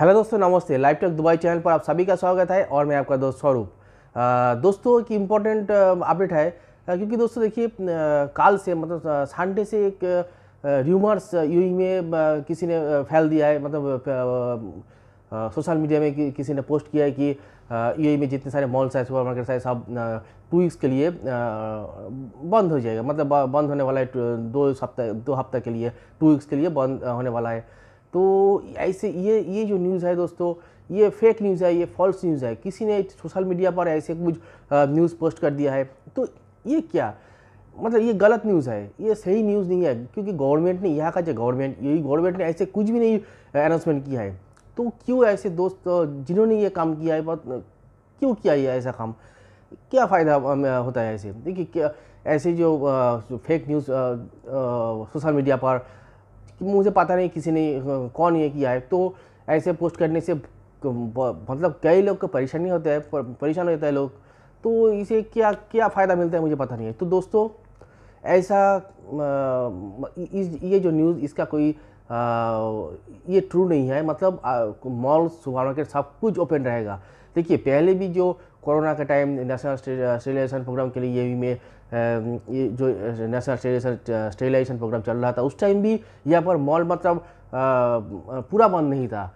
hello दोस्तों नमस्ते live talk Dubai channel पर आप सभी का स्वागत है और मैं आपका दोस्त स्वरूप दोस्तों एक इम्पॉर्टेंट अपडेट है क्योंकि दोस्तों देखिए काल से मतलब संडे से एक र्यूमर्स यू में किसी ने फैल दिया है मतलब सोशल मीडिया में कि, किसी ने पोस्ट किया है कि यू में जितने सारे मॉल्स हैं सुपर मार्केट्स हैं सब टू वीक्स के लिए बंद हो जाएगा मतलब बंद होने वाला है दो सप्ताह दो हफ्ता के लिए टू वीक्स के लिए बंद होने वाला है तो ऐसे ये ये जो न्यूज़ है दोस्तों ये फेक न्यूज़ है ये फॉल्स न्यूज़ है किसी ने सोशल मीडिया पर ऐसे कुछ न्यूज़ पोस्ट कर दिया है तो ये क्या मतलब ये गलत न्यूज़ है ये सही न्यूज़ नहीं है क्योंकि गवर्नमेंट ने यहाँ का जो गवर्नमेंट यही गवर्नमेंट ने ऐसे कुछ भी नहीं अनाउंसमेंट किया है तो क्यों ऐसे दोस्त जिन्होंने ये काम किया है बहुत क्यों किया है ऐसा काम क्या फ़ायदा होता है ऐसे देखिए क्या ऐसे जो फेक न्यूज़ सोशल मीडिया पर कि मुझे पता नहीं किसी ने कौन ये किया है तो ऐसे पोस्ट करने से मतलब कई लोग को परेशानी होता है परेशान हो जाता है लोग तो इसे क्या क्या फ़ायदा मिलता है मुझे पता नहीं है तो दोस्तों ऐसा इस ये जो न्यूज़ इसका कोई ये ट्रू नहीं है मतलब मॉल सुपर मार्केट सब कुछ ओपन रहेगा देखिए पहले भी जो कोरोना का टाइम नेशनल स्टेलाइजेशन प्रोग्राम के लिए ये भी मैं ये जो नेशनल स्टेलाइजेशन स्टेलाइजेशन प्रोग्राम चल रहा था उस टाइम भी यहाँ पर मॉल मतलब पूरा बंद नहीं था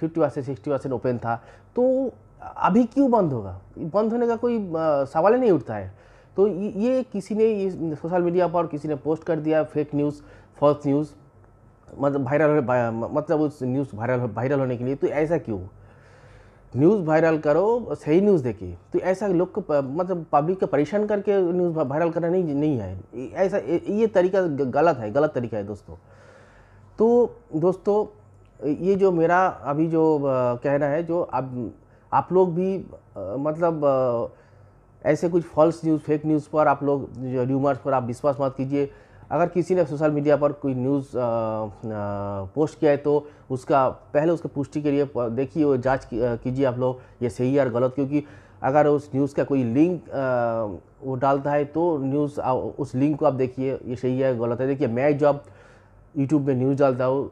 fifty percent sixty percent open था तो अभी क्यों बंद होगा बंद होने का कोई सवाल ही नहीं उठता है तो ये किसी ने सोशल मीडिया पर किसी ने पोस्ट कर दिया फेक न्यूज़ फॉल्स न्यूज़ मतलब वायरल मतलब उस न्यूज़ वायरल वायरल होने के लिए तो ऐसा क्यों न्यूज़ वायरल करो सही न्यूज़ देखिए तो ऐसा लोग को मतलब पब्लिक को परेशान करके न्यूज़ वायरल करना नहीं नहीं है ऐसा ये तरीका गलत है गलत तरीका है दोस्तों तो दोस्तों ये जो मेरा अभी जो कहना है जो अब आप लोग भी मतलब ऐसे कुछ फॉल्स न्यूज़ फेक न्यूज़ पर आप लोग जो र्यूमर्स पर आप विश्वास मत कीजिए अगर किसी ने सोशल मीडिया पर कोई न्यूज़ पोस्ट किया है तो उसका पहले उसके पुष्टि के लिए देखिए और जाँच कीजिए आप लोग ये सही है और गलत क्योंकि अगर उस न्यूज़ का कोई लिंक आ, वो डालता है तो न्यूज़ उस लिंक को आप देखिए ये सही है गलत है देखिए मैं जो यूट्यूब में न्यूज़ डालता हूँ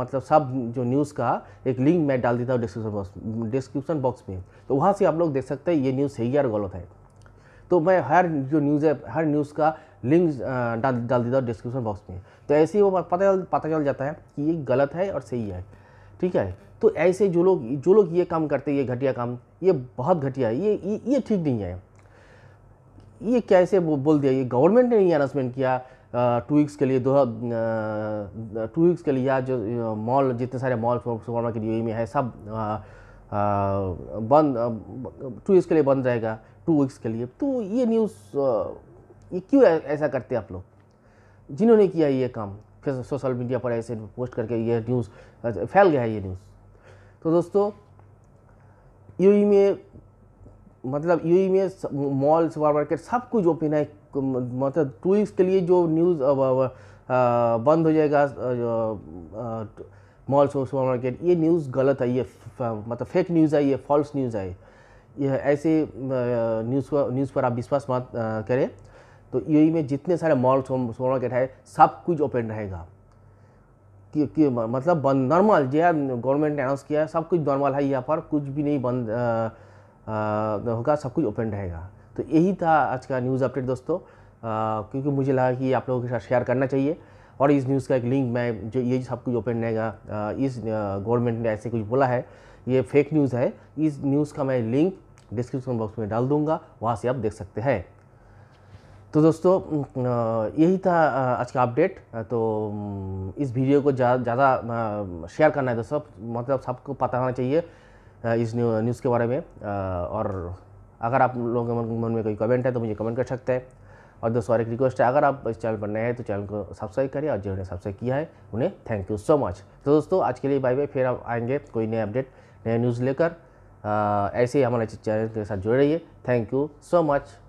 मतलब सब जो न्यूज़ का एक लिंक मैं डाल देता हूँ डिस्क्रिप्शन बॉक्स डिस्क्रिप्शन बॉक्स में तो वहाँ से आप लोग देख सकते हैं ये न्यूज़ सही है और गलत है तो मैं हर जो न्यूज़ है हर न्यूज़ का लिंक डाल डाल दीजिए डिस्क्रिप्शन बॉक्स में तो ऐसे ही वो पता चल पता चल जाता है कि ये गलत है और सही है ठीक है तो ऐसे जो लोग जो लोग ये काम करते हैं ये घटिया काम ये बहुत घटिया है ये ये, ठीक नहीं है ये कैसे बो, बोल दिया ये गवर्नमेंट ने नहीं अनाउंसमेंट किया टू वीक्स के लिए दो टू वीक्स के लिए या जो मॉल जितने सारे मॉल सुपर मार्केट यू में है सब बंद टू वीक्स के लिए बंद रहेगा टू वीक्स के लिए तो ये न्यूज़ ये क्यों ऐसा करते आप लोग जिन्होंने किया ये काम फिर सोशल मीडिया पर ऐसे पोस्ट करके ये न्यूज़ अच्छा, फैल गया है ये न्यूज़ तो दोस्तों यू में मतलब यू में मॉल सुपर मार्केट सब कुछ ओपन है मतलब टूरिस्ट के लिए जो न्यूज़ बंद हो जाएगा मॉल सुपर मार्केट ये न्यूज़ गलत है ये मतलब फेक न्यूज़ है ये फॉल्स न्यूज़ है ये ऐसे न्यूज़ न्यूज़ पर आप विश्वास मत करें तो यही e में जितने सारे मॉल सोना गेट है सब कुछ ओपन रहेगा कि, कि, मतलब बंद नॉर्मल जो गवर्नमेंट ने अनाउंस किया है सब कुछ नॉर्मल है यहाँ पर कुछ भी नहीं बंद होगा सब कुछ ओपन रहेगा तो यही था आज का न्यूज़ अपडेट दोस्तों आ, क्योंकि मुझे लगा कि आप लोगों के साथ शेयर करना चाहिए और इस न्यूज़ का एक लिंक मैं जो ये सब कुछ ओपन रहेगा इस गवर्नमेंट ने ऐसे कुछ बोला है ये फेक न्यूज़ है इस न्यूज़ का मैं लिंक डिस्क्रिप्शन बॉक्स में डाल दूँगा वहाँ से आप देख सकते हैं तो दोस्तों यही था आज का अपडेट तो इस वीडियो को ज़्यादा शेयर करना है दोस्तों मतलब सबको पता होना चाहिए इस न्यू, न्यूज़ के बारे में और अगर आप लोगों के मन में कोई कमेंट है तो मुझे कमेंट कर सकते हैं और दोस्तों और एक रिक्वेस्ट है अगर आप इस चैनल पर नए हैं तो चैनल को सब्सक्राइब करिए और जिन्होंने सब्सक्राइब किया है उन्हें थैंक यू सो मच तो दोस्तों आज के लिए बाय बाय फिर आप आएंगे कोई नए अपडेट नया न्यूज़ लेकर ऐसे ही हमारे चैनल के साथ जुड़े रहिए थैंक यू सो मच